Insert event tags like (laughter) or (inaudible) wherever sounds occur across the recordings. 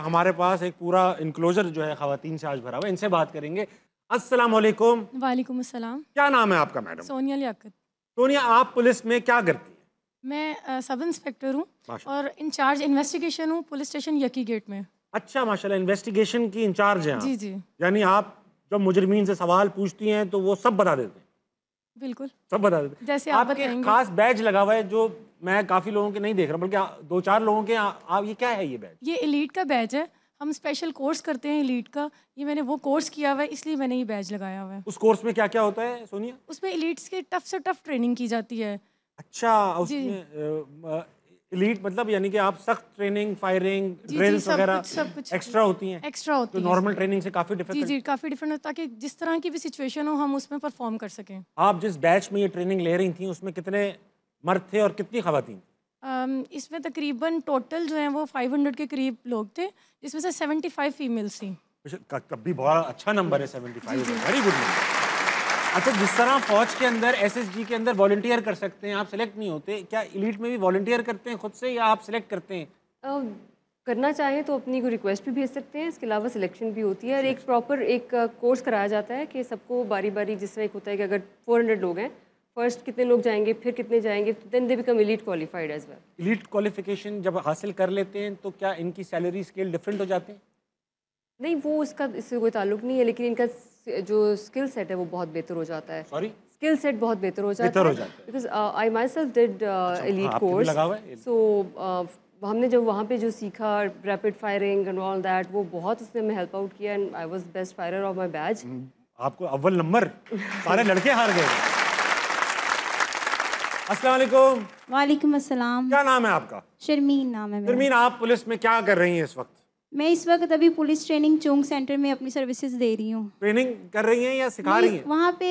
हमारे पास एक पूरा इनक्लोजर जो है खातन से आज भरा हुआ इनसे बात करेंगे अस्सलाम वालेकुम वालेकुम अस्सलाम क्या नाम है आपका मैडम सोनिया लियाकत सोनिया आप पुलिस में क्या करती हैं मैं सब इंस्पेक्टर हूँ और इंचार्ज इन्वेस्टिगेशन हूँ पुलिस स्टेशन यकी गेट में अच्छा माशाल्लाह इन्वेस्टिगेशन की इंचार्ज है जी जी यानी आप जब मुजरमीन से सवाल पूछती हैं तो वो सब बता देते हैं बिल्कुल सब बता देते जैसे आप आपके खास बैज लगा हुआ है जो मैं काफ़ी लोगों के नहीं देख रहा बल्कि दो चार लोगों के आप ये क्या है ये बैच ये इलीट का बैच है हम स्पेशल कोर्स करते हैं इलीट का ये मैंने वो कोर्स किया हुआ है इसलिए मैंने ये बैच लगाया हुआ है उस कोर्स में क्या क्या होता है सोनिया उसमें इलीट्स के टफ से टफ ट्रेनिंग की जाती है अच्छा उसमें इलीट मतलब यानी कि आप सख्त ट्रेनिंग फायरिंग ड्रिल्स वगैरह सब कुछ एक्स्ट्रा होती हैं एक्स्ट्रा होती है नॉर्मल ट्रेनिंग से काफी डिफरेंट जी जी काफी डिफरेंट होता ताकि जिस तरह की भी सिचुएशन हो हम उसमें परफॉर्म कर सकें आप जिस बैच में ये ट्रेनिंग ले रही थी उसमें कितने मर्द थे और कितनी खातन इसमें तकरीबन टोटल जो है वो 500 के करीब लोग थे जिसमें से 75 फीमेल्स थी कभी बहुत अच्छा नंबर है 75 वेरी गुड नंबर अच्छा जिस तरह फौज के अंदर एसएसजी के अंदर वॉल्टियर कर सकते हैं आप सेलेक्ट नहीं होते क्या इलीट में भी वॉल्टियर करते हैं खुद से या आप सेलेक्ट करते हैं करना चाहें तो अपनी को रिक्वेस्ट भी भेज सकते हैं इसके अलावा सिलेक्शन भी होती है और एक प्रॉपर एक कोर्स कराया जाता है कि सबको बारी बारी जिस तरह एक होता है कि अगर 400 लोग हैं फर्स्ट कितने लोग जाएंगे फिर कितने जाएंगे then they become elite qualified as well elite qualification जब हासिल कर लेते हैं तो क्या इनकी सैलरी स्केल डिफरेंट हो जाते हैं नहीं वो उसका इससे कोई ताल्लुक नहीं है लेकिन इनका जो स्किल सेट है वो बहुत बेहतर हो जाता है सॉरी स्किल सेट बहुत बेहतर हो जाता है because I myself did elite course so हमने जब वहाँ पे जो सीखा rapid firing and all that वो बहुत उसने हमें हेल्प आउट किया and I was best firer of my batch आपको अव्वल नंबर सारे (laughs) लड़के हार गए अस्सलाम वालेकुम वालेकुम अस्सलाम क्या नाम है आपका शर्मीन नाम है शर्मीन आप पुलिस में क्या कर रही हैं इस वक्त मैं इस वक्त अभी पुलिस ट्रेनिंग चोंग सेंटर में अपनी सर्विसेज दे रही हूँ ट्रेनिंग कर रही हैं या सिखा रही हैं वहाँ पे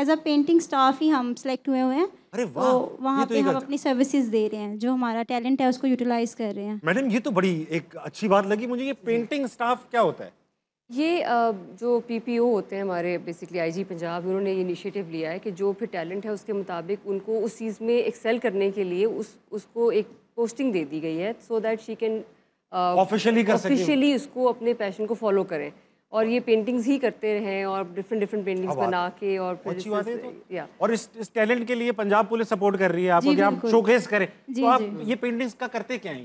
एज अ पेंटिंग स्टाफ ही हम सेलेक्ट हुए हुए हैं अरे वाह तो वहाँ तो पे तो हम अच्छा अपनी सर्विसेज दे रहे हैं जो हमारा टैलेंट है उसको यूटिलाइज कर रहे हैं मैडम ये तो बड़ी एक अच्छी बात लगी मुझे ये पेंटिंग स्टाफ क्या होता है ये जो पीपीओ होते हैं हमारे बेसिकली आईजी पंजाब उन्होंने ये इनिशिएटिव लिया है कि जो फिर टैलेंट है उसके मुताबिक उनको उस चीज़ में एक्सेल करने के लिए उस उसको एक पोस्टिंग दे दी गई है so that she can officially कर ऑफिशियली इसको अपने पैशन को फॉलो करें और ये पेंटिंग्स ही करते रहें और डिफरेंट डिफरेंट पेंटिंग्स बना के और अच्छी बात है या तो- और इस, इस टैलेंट के लिए पंजाब पुलिस सपोर्ट कर रही है आपको आप शोकेस करें तो आप ये पेंटिंग्स का करते क्या हैं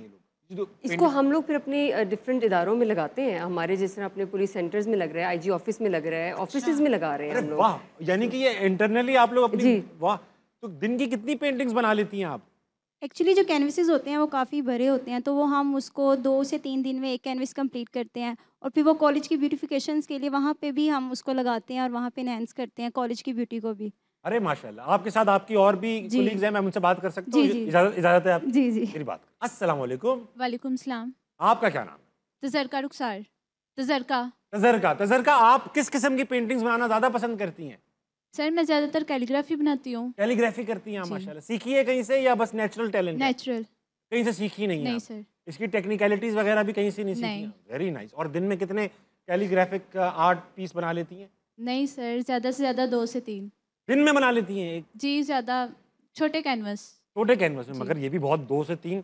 ये लोग इसको हम लोग फिर अपने डिफरेंट इदारों में लगाते हैं हमारे जैसे अपने पुलिस सेंटर्स में लग रहा है आईजी ऑफिस में लग रहा है ऑफिस में लगा रहे हैं हम लोग यानी कि ये इंटरनली आप लोग अपनी वाह तो दिन की कितनी पेंटिंग्स बना लेती हैं आप एक्चुअली जो कैनवेसेस होते हैं वो काफ़ी भरे होते हैं तो वो हम उसको दो से तीन दिन में एक कैनवस कंप्लीट करते हैं और फिर वो कॉलेज की ब्यूटिफिकेशन के लिए वहाँ पे भी हम उसको लगाते हैं और वहाँ पे इनहेंस करते हैं कॉलेज की ब्यूटी को भी अरे माशाल्लाह आपके साथ आपकी और भी कोलीग्स हैं मैं उनसे बात कर सकती हूँ इजाज़त है आप जी जी मेरी बात अस्सलाम वालेकुम वालेकुम सलाम आपका क्या नाम तजरका रुखसार तजरका तजरका तजरका आप किस किस्म की पेंटिंग्स बनाना ज़्यादा पसंद करती हैं सर मैं ज़्यादातर कैलीग्राफी बनाती हूँ कैलीग्राफी करती हैं हाँ, माशाल्लाह सीखी है कहीं से या बस नेचुरल टैलेंट नेचुरल कहीं से सीखी नहीं नहीं सर इसकी टेक्निकलिटीज़ वगैरह भी कहीं से नहीं, सीखी वेरी नाइस और दिन में कितने कैलीग्राफिक आर्ट पीस बना लेती हैं नहीं सर ज़्यादा से ज़्यादा दो से तीन दिन में बना लेती हैं एक जी ज़्यादा छोटे कैनवस छोटे कैनवस में मगर ये भी बहुत दो से तीन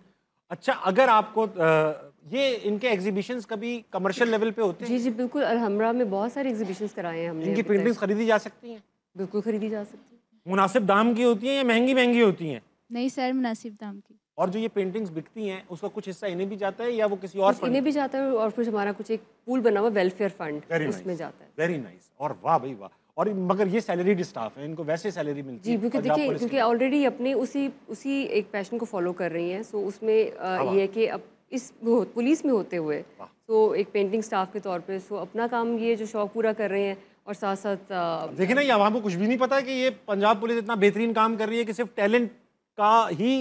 अच्छा अगर आपको uh, ये इनके एग्जीबिशंस कभी कमर्शियल लेवल पे होते हैं जी जी बिल्कुल अलहमरा में बहुत सारे एग्जीबिशंस कराए हैं हमने इनकी पेंटिंग्स खरीदी जा सकती हैं बिल्कुल खरीदी जा सकती है मुनासिब दाम की होती है या महंगी महंगी होती है नहीं सर मुनासिब दाम की और जो ये पेंटिंग्स बिकती हैं उसका कुछ हिस्सा इन्हें भी जाता है या वो किसी और इन्हें भी जाता है और फिर हमारा कुछ एक पूल बना हुआ वेलफेयर फंड उसमें जाता है वेरी नाइस और वाह भाई वाह और मगर ये सैलरीड स्टाफ है इनको वैसे सैलरी मिलती जी है क्योंकि देखिए क्योंकि ऑलरेडी अपने उसी उसी एक पैशन को फॉलो कर रही हैं सो उसमें हाँ, हाँ। ये है कि अब इस पुलिस में होते हुए तो एक पेंटिंग स्टाफ के तौर पर सो अपना काम ये जो शौक पूरा कर रहे हैं और साथ साथ देखिए ना ये आवाम को कुछ भी नहीं पता है कि ये पंजाब पुलिस इतना बेहतरीन काम कर रही है कि सिर्फ टैलेंट का ही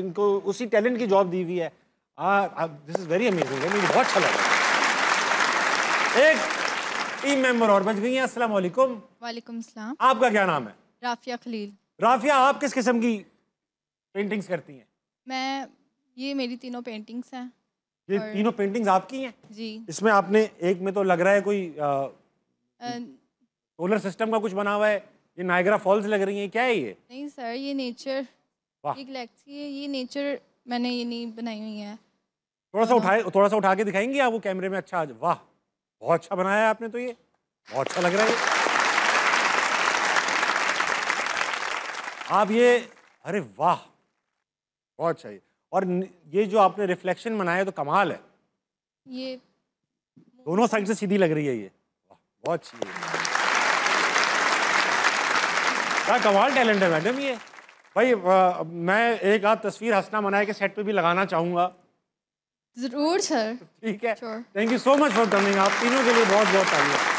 इनको उसी टैलेंट की जॉब दी हुई है दिस इज़ वेरी अमेजिंग है मुझे बहुत अच्छा लगा एक टीम मेंबर और बच गई हैं अस्सलाम वालेकुम वालेकुम सलाम आपका क्या नाम है राफिया खलील राफिया आप किस किस्म की पेंटिंग्स करती हैं मैं ये मेरी तीनों पेंटिंग्स हैं ये तीनों पेंटिंग्स आपकी हैं जी इसमें आपने एक में तो लग रहा है कोई आ, सोलर hmm. सिस्टम का कुछ बना हुआ है ये नाइग्रा फॉल्स लग रही है क्या है ये नहीं सर ये नेचर ये गैलेक्सी है ये नेचर मैंने ये नहीं बनाई हुई है थोड़ा सा हाँ। उठाए थोड़ा सा उठा के दिखाएंगे आप वो कैमरे में अच्छा वाह बहुत अच्छा बनाया है आपने तो ये बहुत अच्छा लग रहा है आप ये अरे वाह बहुत अच्छा ये और ये जो आपने रिफ्लेक्शन बनाया तो कमाल है ये दोनों साइड से सीधी लग रही है ये बहुत क्या कमाल टैलेंट है मैडम ये भाई मैं एक आप तस्वीर हंसना मनाए के सेट पे भी लगाना चाहूंगा जरूर सर ठीक है thank you so much for coming आप तीनों के लिए बहुत बहुत धन्यवाद